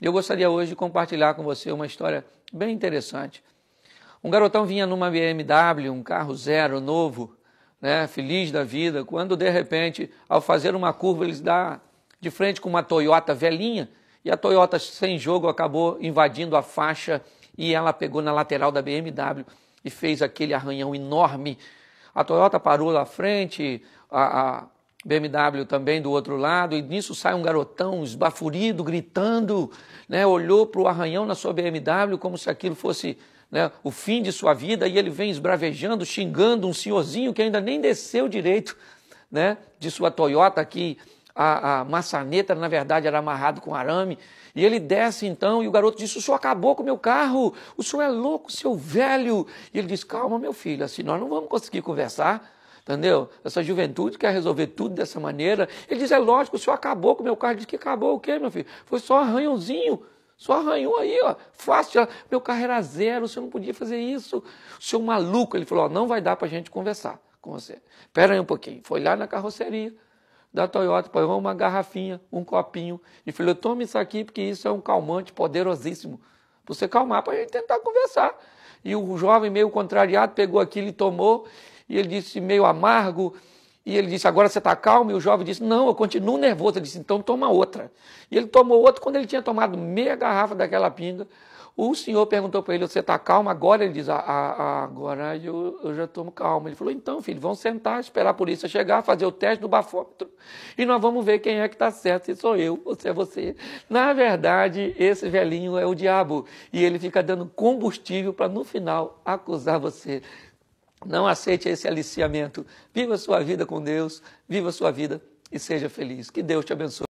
Eu gostaria hoje de compartilhar com você uma história bem interessante. Um garotão vinha numa BMW, um carro zero, novo, né, feliz da vida, quando de repente, ao fazer uma curva, ele dá de frente com uma Toyota velhinha e a Toyota sem jogo acabou invadindo a faixa e ela pegou na lateral da BMW e fez aquele arranhão enorme. A Toyota parou lá frente, a, a, BMW também do outro lado, e nisso sai um garotão esbaforido, gritando, né, olhou para o arranhão na sua BMW como se aquilo fosse né, o fim de sua vida, e ele vem esbravejando, xingando um senhorzinho que ainda nem desceu direito né, de sua Toyota, que a, a maçaneta, na verdade, era amarrado com arame. E ele desce então, e o garoto diz: O senhor acabou com o meu carro, o senhor é louco, seu velho. E ele diz: Calma, meu filho, assim nós não vamos conseguir conversar entendeu? Essa juventude quer resolver tudo dessa maneira. Ele diz, é lógico, o senhor acabou com o meu carro. Ele diz que acabou o quê, meu filho? Foi só arranhãozinho. Só arranhou aí, ó, fácil. Meu carro era zero, o senhor não podia fazer isso. O senhor maluco. Ele falou, ó, não vai dar para a gente conversar com você. Pera aí um pouquinho. Foi lá na carroceria da Toyota, pegou uma garrafinha, um copinho e falou, tome isso aqui porque isso é um calmante poderosíssimo. Pra você calmar, para a gente tentar conversar. E o jovem, meio contrariado, pegou aquilo e tomou e ele disse, meio amargo. E ele disse, agora você está calmo? E o jovem disse, não, eu continuo nervoso. Ele disse, então toma outra. E ele tomou outra. Quando ele tinha tomado meia garrafa daquela pinga, o senhor perguntou para ele, você está calmo agora? Ele diz, ah, ah, ah, agora eu, eu já estou calmo. Ele falou, então, filho, vamos sentar, esperar a polícia chegar, fazer o teste do bafômetro e nós vamos ver quem é que está certo, se sou eu ou se é você. Na verdade, esse velhinho é o diabo e ele fica dando combustível para, no final, acusar você. Não aceite esse aliciamento. Viva sua vida com Deus, viva sua vida e seja feliz. Que Deus te abençoe.